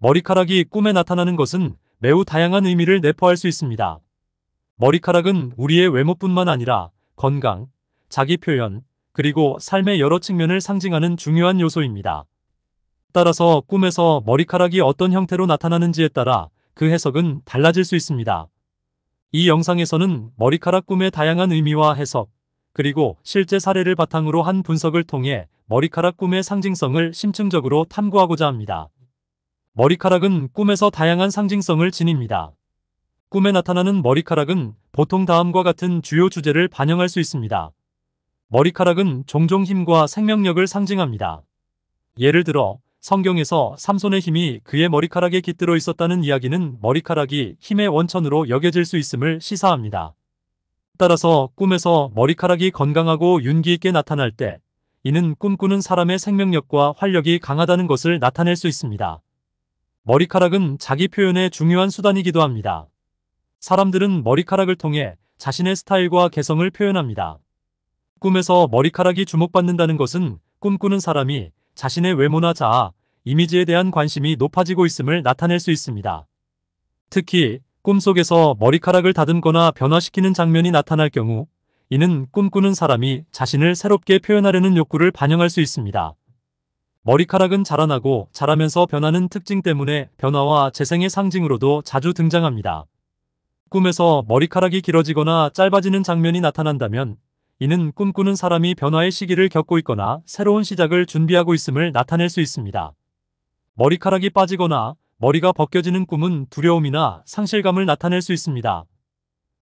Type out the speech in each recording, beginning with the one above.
머리카락이 꿈에 나타나는 것은 매우 다양한 의미를 내포할 수 있습니다. 머리카락은 우리의 외모뿐만 아니라 건강, 자기 표현, 그리고 삶의 여러 측면을 상징하는 중요한 요소입니다. 따라서 꿈에서 머리카락이 어떤 형태로 나타나는지에 따라 그 해석은 달라질 수 있습니다. 이 영상에서는 머리카락 꿈의 다양한 의미와 해석, 그리고 실제 사례를 바탕으로 한 분석을 통해 머리카락 꿈의 상징성을 심층적으로 탐구하고자 합니다. 머리카락은 꿈에서 다양한 상징성을 지닙니다. 꿈에 나타나는 머리카락은 보통 다음과 같은 주요 주제를 반영할 수 있습니다. 머리카락은 종종 힘과 생명력을 상징합니다. 예를 들어 성경에서 삼손의 힘이 그의 머리카락에 깃들어 있었다는 이야기는 머리카락이 힘의 원천으로 여겨질 수 있음을 시사합니다. 따라서 꿈에서 머리카락이 건강하고 윤기 있게 나타날 때 이는 꿈꾸는 사람의 생명력과 활력이 강하다는 것을 나타낼 수 있습니다. 머리카락은 자기 표현의 중요한 수단이기도 합니다. 사람들은 머리카락을 통해 자신의 스타일과 개성을 표현합니다. 꿈에서 머리카락이 주목받는다는 것은 꿈꾸는 사람이 자신의 외모나 자아, 이미지에 대한 관심이 높아지고 있음을 나타낼 수 있습니다. 특히 꿈속에서 머리카락을 다듬거나 변화시키는 장면이 나타날 경우 이는 꿈꾸는 사람이 자신을 새롭게 표현하려는 욕구를 반영할 수 있습니다. 머리카락은 자라나고 자라면서 변하는 특징 때문에 변화와 재생의 상징으로도 자주 등장합니다. 꿈에서 머리카락이 길어지거나 짧아지는 장면이 나타난다면 이는 꿈꾸는 사람이 변화의 시기를 겪고 있거나 새로운 시작을 준비하고 있음을 나타낼 수 있습니다. 머리카락이 빠지거나 머리가 벗겨지는 꿈은 두려움이나 상실감을 나타낼 수 있습니다.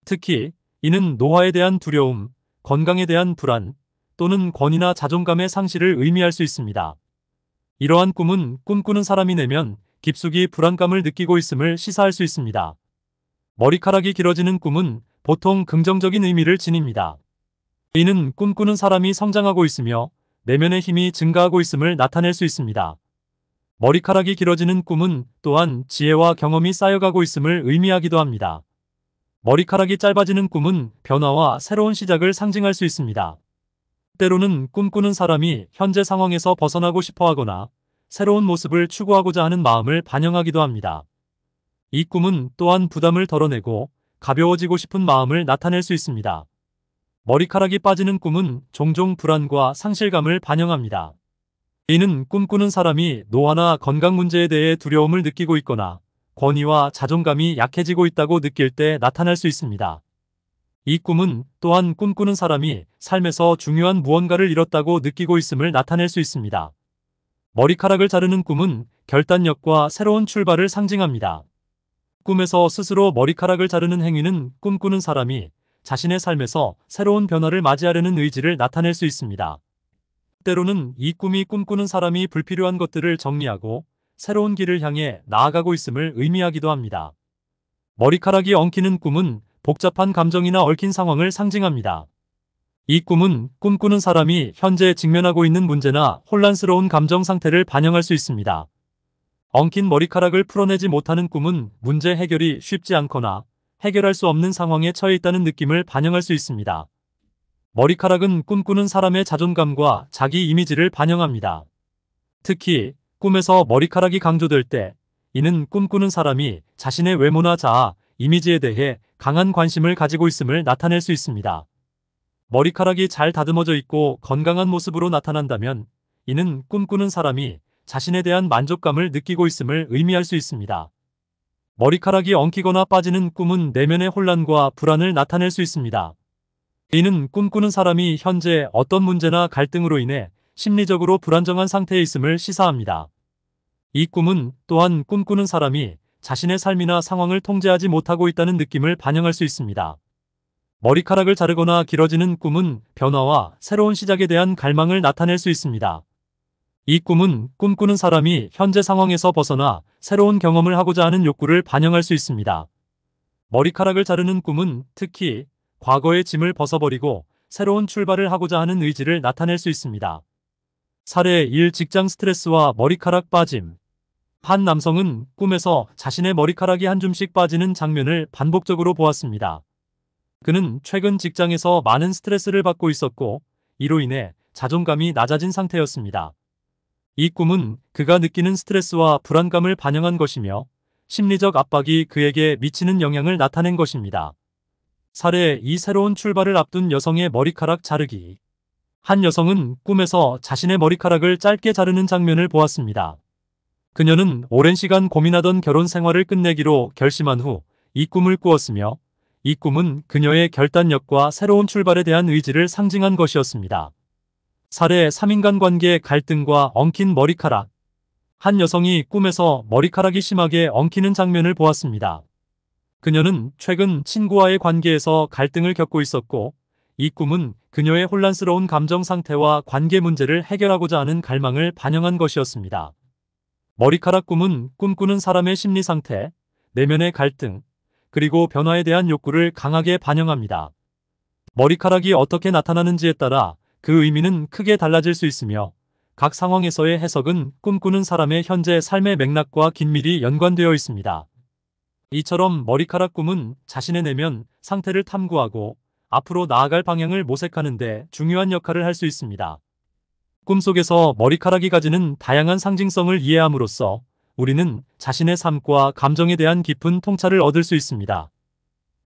특히 이는 노화에 대한 두려움, 건강에 대한 불안 또는 권위나 자존감의 상실을 의미할 수 있습니다. 이러한 꿈은 꿈꾸는 사람이 내면 깊숙이 불안감을 느끼고 있음을 시사할 수 있습니다. 머리카락이 길어지는 꿈은 보통 긍정적인 의미를 지닙니다. 이는 꿈꾸는 사람이 성장하고 있으며 내면의 힘이 증가하고 있음을 나타낼 수 있습니다. 머리카락이 길어지는 꿈은 또한 지혜와 경험이 쌓여가고 있음을 의미하기도 합니다. 머리카락이 짧아지는 꿈은 변화와 새로운 시작을 상징할 수 있습니다. 때로는 꿈꾸는 사람이 현재 상황에서 벗어나고 싶어 하거나 새로운 모습을 추구하고자 하는 마음을 반영하기도 합니다. 이 꿈은 또한 부담을 덜어내고 가벼워지고 싶은 마음을 나타낼 수 있습니다. 머리카락이 빠지는 꿈은 종종 불안과 상실감을 반영합니다. 이는 꿈꾸는 사람이 노화나 건강 문제에 대해 두려움을 느끼고 있거나 권위와 자존감이 약해지고 있다고 느낄 때 나타날 수 있습니다. 이 꿈은 또한 꿈꾸는 사람이 삶에서 중요한 무언가를 잃었다고 느끼고 있음을 나타낼 수 있습니다. 머리카락을 자르는 꿈은 결단력과 새로운 출발을 상징합니다. 꿈에서 스스로 머리카락을 자르는 행위는 꿈꾸는 사람이 자신의 삶에서 새로운 변화를 맞이하려는 의지를 나타낼 수 있습니다. 때로는 이 꿈이 꿈꾸는 사람이 불필요한 것들을 정리하고 새로운 길을 향해 나아가고 있음을 의미하기도 합니다. 머리카락이 엉키는 꿈은 복잡한 감정이나 얽힌 상황을 상징합니다. 이 꿈은 꿈꾸는 사람이 현재 직면하고 있는 문제나 혼란스러운 감정 상태를 반영할 수 있습니다. 엉킨 머리카락을 풀어내지 못하는 꿈은 문제 해결이 쉽지 않거나 해결할 수 없는 상황에 처해 있다는 느낌을 반영할 수 있습니다. 머리카락은 꿈꾸는 사람의 자존감과 자기 이미지를 반영합니다. 특히 꿈에서 머리카락이 강조될 때 이는 꿈꾸는 사람이 자신의 외모나 자아, 이미지에 대해 강한 관심을 가지고 있음을 나타낼 수 있습니다. 머리카락이 잘 다듬어져 있고 건강한 모습으로 나타난다면 이는 꿈꾸는 사람이 자신에 대한 만족감을 느끼고 있음을 의미할 수 있습니다. 머리카락이 엉키거나 빠지는 꿈은 내면의 혼란과 불안을 나타낼 수 있습니다. 이는 꿈꾸는 사람이 현재 어떤 문제나 갈등으로 인해 심리적으로 불안정한 상태에 있음을 시사합니다. 이 꿈은 또한 꿈꾸는 사람이 자신의 삶이나 상황을 통제하지 못하고 있다는 느낌을 반영할 수 있습니다. 머리카락을 자르거나 길어지는 꿈은 변화와 새로운 시작에 대한 갈망을 나타낼 수 있습니다. 이 꿈은 꿈꾸는 사람이 현재 상황에서 벗어나 새로운 경험을 하고자 하는 욕구를 반영할 수 있습니다. 머리카락을 자르는 꿈은 특히 과거의 짐을 벗어버리고 새로운 출발을 하고자 하는 의지를 나타낼 수 있습니다. 사례 1 직장 스트레스와 머리카락 빠짐 한 남성은 꿈에서 자신의 머리카락이 한 줌씩 빠지는 장면을 반복적으로 보았습니다. 그는 최근 직장에서 많은 스트레스를 받고 있었고 이로 인해 자존감이 낮아진 상태였습니다. 이 꿈은 그가 느끼는 스트레스와 불안감을 반영한 것이며 심리적 압박이 그에게 미치는 영향을 나타낸 것입니다. 사례 이 새로운 출발을 앞둔 여성의 머리카락 자르기 한 여성은 꿈에서 자신의 머리카락을 짧게 자르는 장면을 보았습니다. 그녀는 오랜 시간 고민하던 결혼 생활을 끝내기로 결심한 후 이 꿈을 꾸었으며 이 꿈은 그녀의 결단력과 새로운 출발에 대한 의지를 상징한 것이었습니다. 사례 3인간 관계의 갈등과 엉킨 머리카락 한 여성이 꿈에서 머리카락이 심하게 엉키는 장면을 보았습니다. 그녀는 최근 친구와의 관계에서 갈등을 겪고 있었고 이 꿈은 그녀의 혼란스러운 감정 상태와 관계 문제를 해결하고자 하는 갈망을 반영한 것이었습니다. 머리카락 꿈은 꿈꾸는 사람의 심리 상태, 내면의 갈등, 그리고 변화에 대한 욕구를 강하게 반영합니다. 머리카락이 어떻게 나타나는지에 따라 그 의미는 크게 달라질 수 있으며 각 상황에서의 해석은 꿈꾸는 사람의 현재 삶의 맥락과 긴밀히 연관되어 있습니다. 이처럼 머리카락 꿈은 자신의 내면 상태를 탐구하고 앞으로 나아갈 방향을 모색하는 데 중요한 역할을 할 수 있습니다. 꿈속에서 머리카락이 가지는 다양한 상징성을 이해함으로써 우리는 자신의 삶과 감정에 대한 깊은 통찰을 얻을 수 있습니다.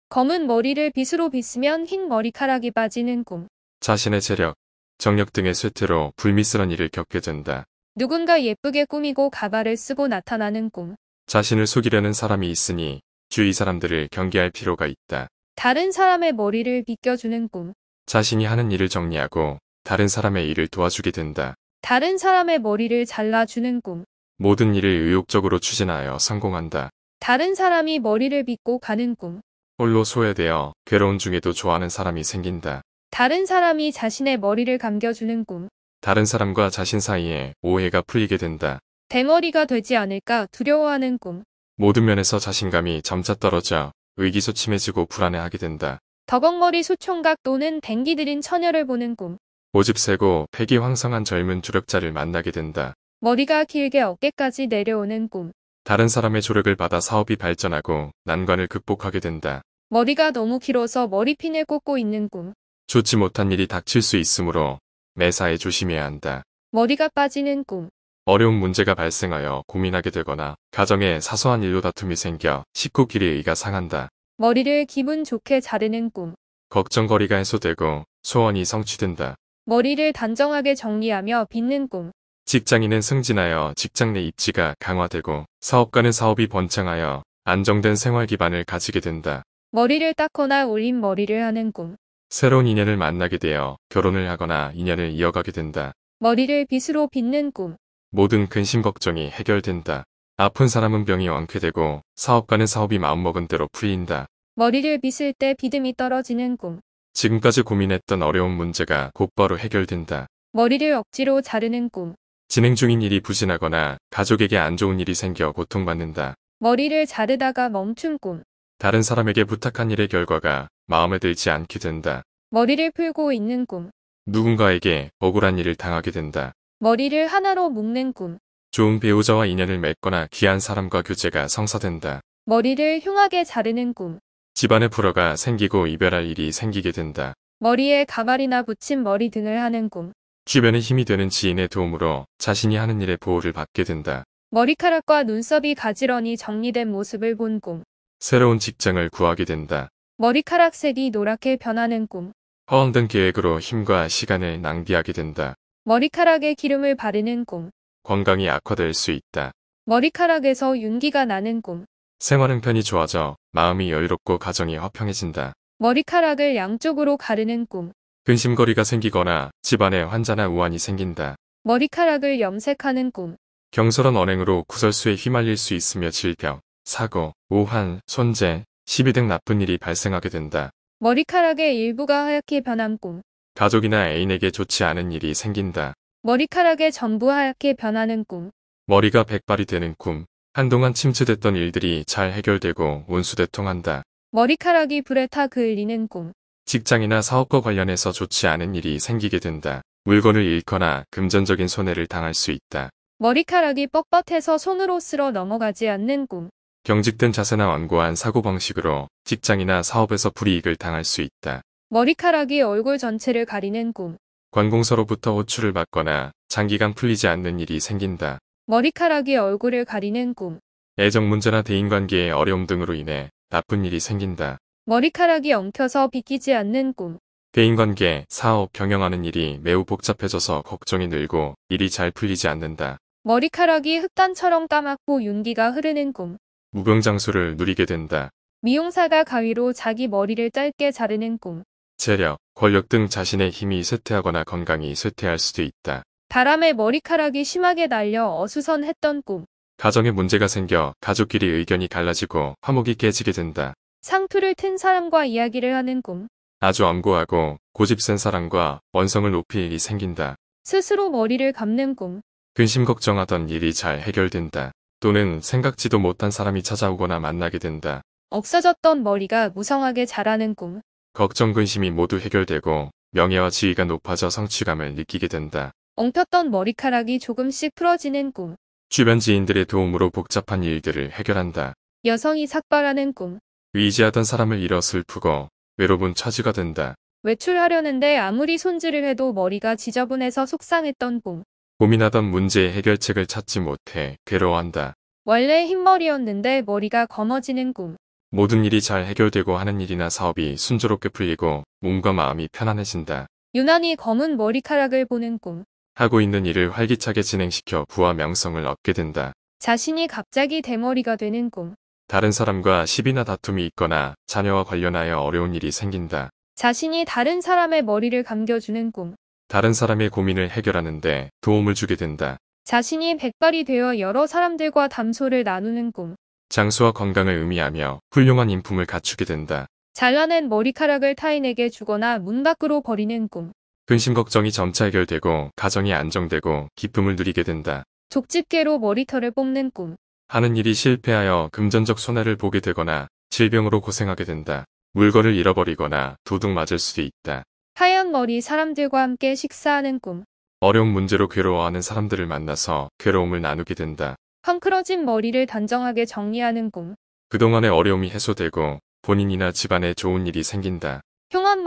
검은 머리를 빗으로 빗으면 흰 머리카락이 빠지는 꿈. 자신의 체력 정력 등의 쇠퇴로 불미스러운 일을 겪게 된다. 누군가 예쁘게 꾸미고 가발을 쓰고 나타나는 꿈. 자신을 속이려는 사람이 있으니 주위 사람들을 경계할 필요가 있다. 다른 사람의 머리를 빗겨주는 꿈. 자신이 하는 일을 정리하고 다른 사람의 일을 도와주게 된다. 다른 사람의 머리를 잘라주는 꿈. 모든 일을 의욕적으로 추진하여 성공한다. 다른 사람이 머리를 빗고 가는 꿈. 홀로 소외되어 괴로운 중에도 좋아하는 사람이 생긴다. 다른 사람이 자신의 머리를 감겨주는 꿈. 다른 사람과 자신 사이에 오해가 풀리게 된다. 대머리가 되지 않을까 두려워하는 꿈. 모든 면에서 자신감이 점차 떨어져 의기소침해지고 불안해하게 된다. 더벅머리 소총각 또는 댕기들인 처녀를 보는 꿈. 오집 세고 패기 황성한 젊은 주력자를 만나게 된다. 머리가 길게 어깨까지 내려오는 꿈. 다른 사람의 조력을 받아 사업이 발전하고 난관을 극복하게 된다. 머리가 너무 길어서 머리핀을 꽂고 있는 꿈. 좋지 못한 일이 닥칠 수 있으므로 매사에 조심해야 한다. 머리가 빠지는 꿈. 어려운 문제가 발생하여 고민하게 되거나 가정에 사소한 일로 다툼이 생겨 식구끼리 의가 상한다. 머리를 기분 좋게 자르는 꿈. 걱정거리가 해소되고 소원이 성취된다. 머리를 단정하게 정리하며 빚는 꿈. 직장인은 승진하여 직장 내 입지가 강화되고 사업가는 사업이 번창하여 안정된 생활 기반을 가지게 된다. 머리를 닦거나 올린 머리를 하는 꿈. 새로운 인연을 만나게 되어 결혼을 하거나 인연을 이어가게 된다. 머리를 빗으로 빗는 꿈. 모든 근심 걱정이 해결된다. 아픈 사람은 병이 완쾌되고 사업가는 사업이 마음먹은 대로 풀린다. 머리를 빗을 때 비듬이 떨어지는 꿈. 지금까지 고민했던 어려운 문제가 곧바로 해결된다. 머리를 억지로 자르는 꿈. 진행 중인 일이 부진하거나 가족에게 안 좋은 일이 생겨 고통받는다. 머리를 자르다가 멈춘 꿈. 다른 사람에게 부탁한 일의 결과가 마음에 들지 않게 된다. 머리를 풀고 있는 꿈. 누군가에게 억울한 일을 당하게 된다. 머리를 하나로 묶는 꿈. 좋은 배우자와 인연을 맺거나 귀한 사람과 교제가 성사된다. 머리를 흉하게 자르는 꿈. 집안에 불화가 생기고 이별할 일이 생기게 된다. 머리에 가발이나 붙인 머리 등을 하는 꿈. 주변에 힘이 되는 지인의 도움으로 자신이 하는 일에 보호를 받게 된다. 머리카락과 눈썹이 가지런히 정리된 모습을 본 꿈. 새로운 직장을 구하게 된다. 머리카락 색이 노랗게 변하는 꿈. 허황된 계획으로 힘과 시간을 낭비하게 된다. 머리카락에 기름을 바르는 꿈. 건강이 악화될 수 있다. 머리카락에서 윤기가 나는 꿈. 생활은 편히 좋아져 마음이 여유롭고 가정이 화평해진다. 머리카락을 양쪽으로 가르는 꿈. 근심거리가 생기거나 집안에 환자나 우환이 생긴다. 머리카락을 염색하는 꿈. 경솔한 언행으로 구설수에 휘말릴 수 있으며 질병, 사고, 오한, 손재, 시비 등 나쁜 일이 발생하게 된다. 머리카락의 일부가 하얗게 변한 꿈. 가족이나 애인에게 좋지 않은 일이 생긴다. 머리카락의 전부 하얗게 변하는 꿈. 머리가 백발이 되는 꿈. 한동안 침체됐던 일들이 잘 해결되고 온수대통한다. 머리카락이 불에 타 그을리는 꿈. 직장이나 사업과 관련해서 좋지 않은 일이 생기게 된다. 물건을 잃거나 금전적인 손해를 당할 수 있다. 머리카락이 뻣뻣해서 손으로 쓸어 넘어가지 않는 꿈. 경직된 자세나 완고한 사고방식으로 직장이나 사업에서 불이익을 당할 수 있다. 머리카락이 얼굴 전체를 가리는 꿈. 관공서로부터 호출을 받거나 장기간 풀리지 않는 일이 생긴다. 머리카락이 얼굴을 가리는 꿈. 애정 문제나 대인관계의 어려움 등으로 인해 나쁜 일이 생긴다. 머리카락이 엉켜서 비키지 않는 꿈. 대인관계, 사업, 경영하는 일이 매우 복잡해져서 걱정이 늘고 일이 잘 풀리지 않는다. 머리카락이 흑단처럼 까맣고 윤기가 흐르는 꿈. 무병장수를 누리게 된다. 미용사가 가위로 자기 머리를 짧게 자르는 꿈. 재력, 권력 등 자신의 힘이 쇠퇴하거나 건강이 쇠퇴할 수도 있다. 바람에 머리카락이 심하게 날려 어수선했던 꿈. 가정에 문제가 생겨 가족끼리 의견이 갈라지고 화목이 깨지게 된다. 상투를 튼 사람과 이야기를 하는 꿈. 아주 엄고하고 고집센 사람과 원성을 높이 일이 생긴다. 스스로 머리를 감는 꿈. 근심 걱정하던 일이 잘 해결된다. 또는 생각지도 못한 사람이 찾아오거나 만나게 된다. 없어졌던 머리가 무성하게 자라는 꿈. 걱정 근심이 모두 해결되고 명예와 지위가 높아져 성취감을 느끼게 된다. 엉켰던 머리카락이 조금씩 풀어지는 꿈. 주변 지인들의 도움으로 복잡한 일들을 해결한다. 여성이 삭발하는 꿈. 의지하던 사람을 잃어 슬프고 외로운 처지가 된다. 외출하려는데 아무리 손질을 해도 머리가 지저분해서 속상했던 꿈. 고민하던 문제의 해결책을 찾지 못해 괴로워한다. 원래 흰머리였는데 머리가 검어지는 꿈. 모든 일이 잘 해결되고 하는 일이나 사업이 순조롭게 풀리고 몸과 마음이 편안해진다. 유난히 검은 머리카락을 보는 꿈. 하고 있는 일을 활기차게 진행시켜 부와 명성을 얻게 된다. 자신이 갑자기 대머리가 되는 꿈. 다른 사람과 시비나 다툼이 있거나 자녀와 관련하여 어려운 일이 생긴다. 자신이 다른 사람의 머리를 감겨주는 꿈. 다른 사람의 고민을 해결하는데 도움을 주게 된다. 자신이 백발이 되어 여러 사람들과 담소를 나누는 꿈. 장수와 건강을 의미하며 훌륭한 인품을 갖추게 된다. 잘라낸 머리카락을 타인에게 주거나 문 밖으로 버리는 꿈. 근심 걱정이 점차 해결되고 가정이 안정되고 기쁨을 누리게 된다. 족집게로 머리털을 뽑는 꿈. 하는 일이 실패하여 금전적 손해를 보게 되거나 질병으로 고생하게 된다. 물건을 잃어버리거나 도둑 맞을 수도 있다. 하얀 머리 사람들과 함께 식사하는 꿈. 어려운 문제로 괴로워하는 사람들을 만나서 괴로움을 나누게 된다. 헝클어진 머리를 단정하게 정리하는 꿈. 그동안의 어려움이 해소되고 본인이나 집안에 좋은 일이 생긴다.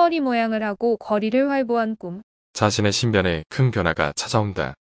머리 모양을 하고 거리를 활보한 꿈. 자신의 신변에 큰 변화가 찾아온다.